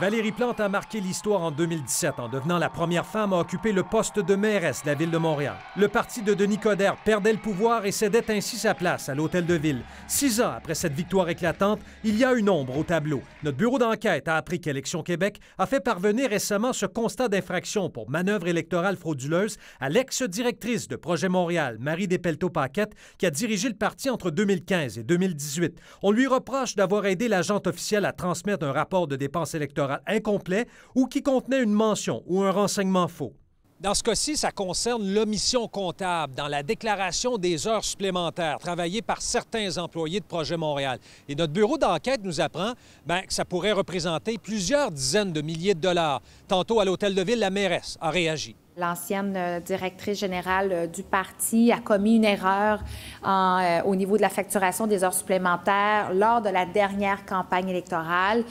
Valérie Plante a marqué l'histoire en 2017 en devenant la première femme à occuper le poste de mairesse de la ville de Montréal. Le parti de Denis Coderre perdait le pouvoir et cédait ainsi sa place à l'hôtel de ville. Six ans après cette victoire éclatante, il y a une ombre au tableau. Notre bureau d'enquête a appris qu'Élection Québec a fait parvenir récemment ce constat d'infraction pour manœuvre électorale frauduleuse à l'ex-directrice de Projet Montréal, Marie Despelto-Paquette, qui a dirigé le parti entre 2015 et 2018. On lui reproche d'avoir aidé l'agent officielle à transmettre un rapport de dépenses électorales incomplet ou qui contenait une mention ou un renseignement faux. Dans ce cas-ci, ça concerne l'omission comptable dans la déclaration des heures supplémentaires travaillées par certains employés de Projet Montréal. Et notre bureau d'enquête nous apprend ben, que ça pourrait représenter plusieurs dizaines de milliers de dollars. Tantôt à l'hôtel de ville, la mairesse a réagi l'ancienne euh, directrice générale euh, du parti, a commis une erreur euh, au niveau de la facturation des heures supplémentaires lors de la dernière campagne électorale.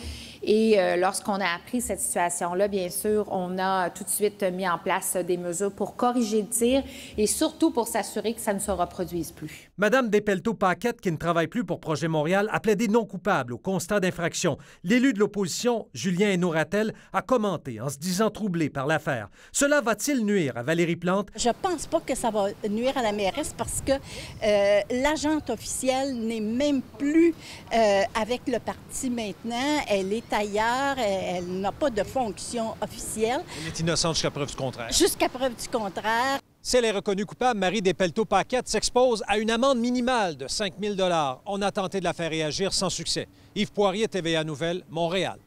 Et lorsqu'on a appris cette situation-là, bien sûr, on a tout de suite mis en place des mesures pour corriger le tir et surtout pour s'assurer que ça ne se reproduise plus. Madame despelto paquette qui ne travaille plus pour Projet Montréal, a plaidé non coupable au constat d'infraction. L'élu de l'opposition, Julien Hénoratel, a commenté en se disant troublé par l'affaire. Cela va-t-il nuire à Valérie Plante? Je pense pas que ça va nuire à la mairesse parce que euh, l'agente officielle n'est même plus euh, avec le parti maintenant. Elle est ailleurs. Elle, n'a pas de fonction officielle. Elle est innocente jusqu'à preuve du contraire. Jusqu'à preuve du contraire. Si elle est reconnue coupable, Marie despelto paquette s'expose à une amende minimale de 5 000 On a tenté de la faire réagir sans succès. Yves Poirier, TVA Nouvelle, Montréal.